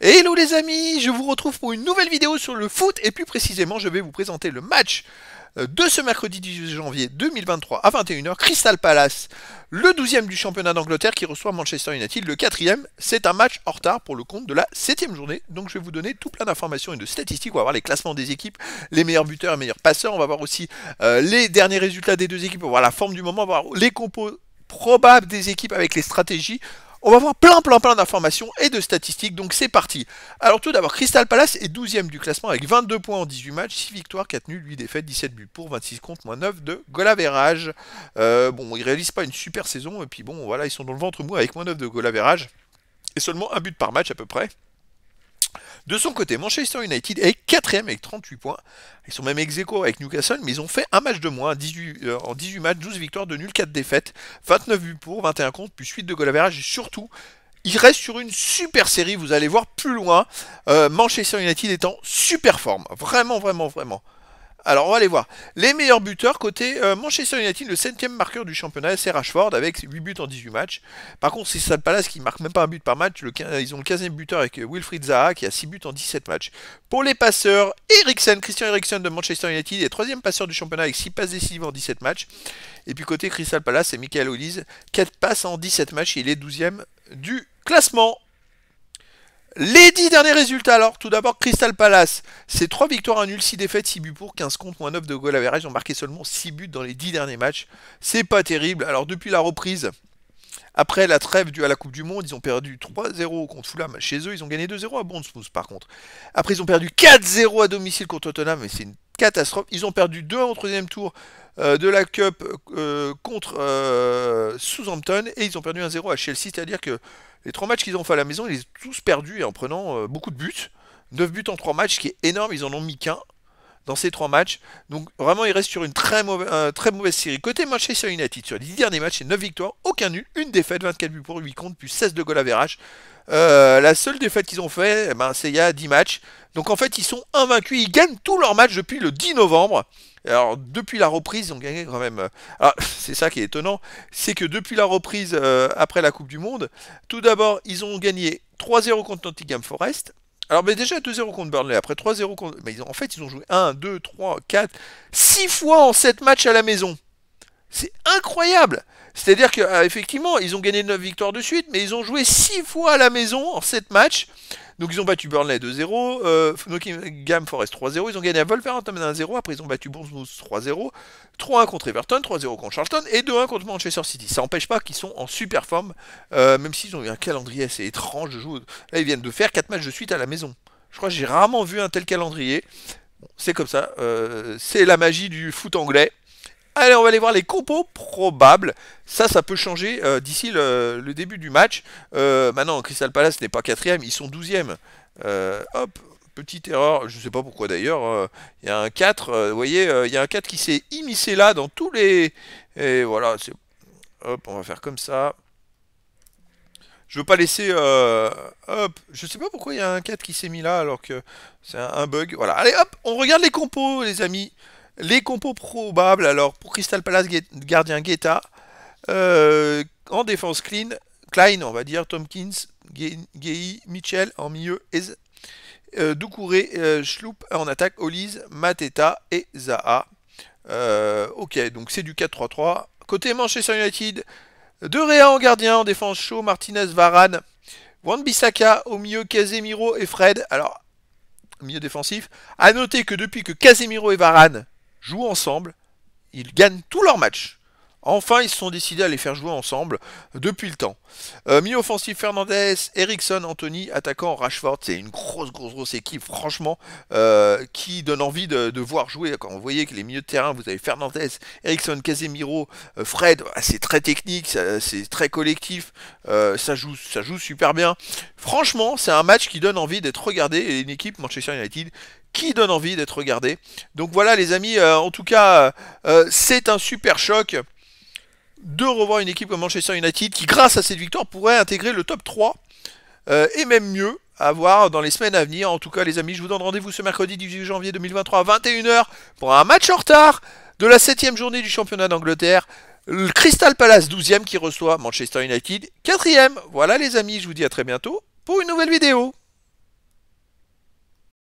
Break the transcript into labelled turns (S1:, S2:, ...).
S1: Hello les amis, je vous retrouve pour une nouvelle vidéo sur le foot et plus précisément je vais vous présenter le match euh, de ce mercredi 18 janvier 2023 à 21h, Crystal Palace, le 12e du championnat d'Angleterre qui reçoit Manchester United, le 4e. C'est un match en retard pour le compte de la 7e journée, donc je vais vous donner tout plein d'informations et de statistiques. On va voir les classements des équipes, les meilleurs buteurs et meilleurs passeurs, on va voir aussi euh, les derniers résultats des deux équipes, on va voir la forme du moment, on va voir les compos probables des équipes avec les stratégies. On va voir plein plein plein d'informations et de statistiques, donc c'est parti. Alors tout d'abord, Crystal Palace est 12ème du classement avec 22 points en 18 matchs, 6 victoires, 4 nuls, 8 défaites, 17 buts pour, 26 contre, moins 9 de goal euh, bon, ils réalisent pas une super saison, et puis bon, voilà, ils sont dans le ventre mou avec moins 9 de goal et seulement un but par match à peu près. De son côté, Manchester United est quatrième avec 38 points. Ils sont même ex avec Newcastle, mais ils ont fait un match de moins 18, euh, en 18 matchs, 12 victoires, de nuls, 4 défaites, 29 buts pour, 21 contre, puis 8 de goal et surtout il reste sur une super série, vous allez voir plus loin. Euh, Manchester United est en super forme. Vraiment, vraiment, vraiment. Alors on va aller voir. Les meilleurs buteurs côté euh, Manchester United, le 7 marqueur du championnat, c'est Rashford avec 8 buts en 18 matchs. Par contre, c'est Palace qui marque même pas un but par match. ils ont le 15 buteur avec Wilfried Zaha qui a 6 buts en 17 matchs. Pour les passeurs, Eriksen, Christian Eriksen de Manchester United est 3ème passeur du championnat avec 6 passes décisives en 17 matchs. Et puis côté Crystal Palace, et Michael Olise, 4 passes en 17 matchs. Il est 12ème du classement. Les 10 derniers résultats, alors tout d'abord Crystal Palace, c'est 3 victoires, à nul, 6 défaites, 6 buts pour, 15 contre, moins 9 de goal ils ont marqué seulement 6 buts dans les 10 derniers matchs, c'est pas terrible, alors depuis la reprise, après la trêve due à la Coupe du Monde, ils ont perdu 3-0 contre Fulham chez eux, ils ont gagné 2-0 à Bournemouth par contre, après ils ont perdu 4-0 à domicile contre Tottenham, mais c'est une catastrophe. Ils ont perdu 2 en au troisième tour euh, de la Cup euh, contre euh, Southampton et ils ont perdu 1-0 à Chelsea. C'est-à-dire que les trois matchs qu'ils ont fait à la maison, ils les ont tous perdus en prenant beaucoup de buts. 9 buts en 3 matchs, ce qui est énorme, ils en ont mis qu'un dans ces trois matchs. Donc vraiment, il reste sur une très, mauvaise, euh, très mauvaise série. Côté Manchester United, sur les 10 derniers matchs, c'est 9 victoires, aucun nul, une défaite, 24 buts pour 8 contre, puis 16 de goal à verrage. Euh, la seule défaite qu'ils ont fait, eh ben, c'est il y a 10 matchs. Donc en fait, ils sont invaincus. Ils gagnent tous leurs matchs depuis le 10 novembre. Alors depuis la reprise, ils ont gagné quand même. Euh, c'est ça qui est étonnant, c'est que depuis la reprise après la Coupe du Monde, tout d'abord, ils ont gagné 3-0 contre Nottingham Forest. Alors, déjà 2-0 contre Burnley, après 3-0 contre. Mais en fait, ils ont joué 1, 2, 3, 4, 6 fois en 7 matchs à la maison. C'est incroyable! C'est-à-dire qu'effectivement, euh, ils ont gagné 9 victoires de suite, mais ils ont joué 6 fois à la maison en 7 matchs. Donc ils ont battu Burnley 2-0, euh, Gam Forest 3-0, ils ont gagné à Wolverhampton 1-0, après ils ont battu Bournemouth 3-0, 3-1 contre Everton, 3-0 contre Charlton et 2-1 contre Manchester City. Ça n'empêche pas qu'ils sont en super forme, euh, même s'ils ont eu un calendrier assez étrange de jouer. Là ils viennent de faire 4 matchs de suite à la maison. Je crois que j'ai rarement vu un tel calendrier. c'est comme ça, euh, c'est la magie du foot anglais. Allez, on va aller voir les compos probables. Ça, ça peut changer euh, d'ici le, début du match. Euh, maintenant, Crystal Palace n'est pas quatrième, ils sont douzième. Euh, hop, petite erreur, je ne sais pas pourquoi d'ailleurs, il y a un 4, vous voyez, il y a un 4 qui s'est immiscé là dans tous les... Et voilà, hop, on va faire comme ça. Je veux pas laisser... hop, je sais pas pourquoi il y a un 4 qui s'est mis là alors que c'est un, un, bug. Voilà, allez hop, on regarde les compos les amis. Les compos probables, alors pour Crystal Palace, gardien Guetta. Euh, en défense clean, Klein, on va dire, Tompkins, Gay, Mitchell en milieu, euh, Doucouré, euh, en attaque, Olise, Mateta et Zaha. ok, donc c'est du 4-3-3. Côté Manchester United, De Réa en gardien, en défense Shaw, Martinez, Varane, Wan-Bissaka au milieu, Casemiro et Fred. Alors, milieu défensif. A noter que depuis que Casemiro et Varane jouent ensemble, ils gagnent tous leurs matchs. Enfin, ils se sont décidés à les faire jouer ensemble depuis le temps. Euh, milieu offensif Fernandez, Ericsson, Anthony, attaquant Rashford. C'est une grosse, grosse, grosse équipe, franchement, euh, qui donne envie de, voir jouer. Quand vous voyez que les milieux de terrain, vous avez Fernandez, Ericsson, Casemiro, euh, Fred, ah, c'est très technique, c'est très collectif, euh, ça, joue, ça joue super bien. Franchement, c'est un match qui donne envie d'être regardé et une équipe Manchester United qui donne envie d'être regardé. Donc voilà les amis, euh, en tout cas, euh, euh, c'est un super choc de revoir une équipe comme Manchester United qui, grâce à cette victoire, pourrait intégrer le top 3 et même mieux avoir dans les semaines à venir. En tout cas, les amis, je vous donne rendez-vous ce mercredi 18 janvier 2023 à 21h pour un match en retard de la 7 journée du championnat d'Angleterre. Le Crystal Palace 12e qui reçoit Manchester United 4e. Voilà les amis, je vous dis à très bientôt pour une nouvelle vidéo.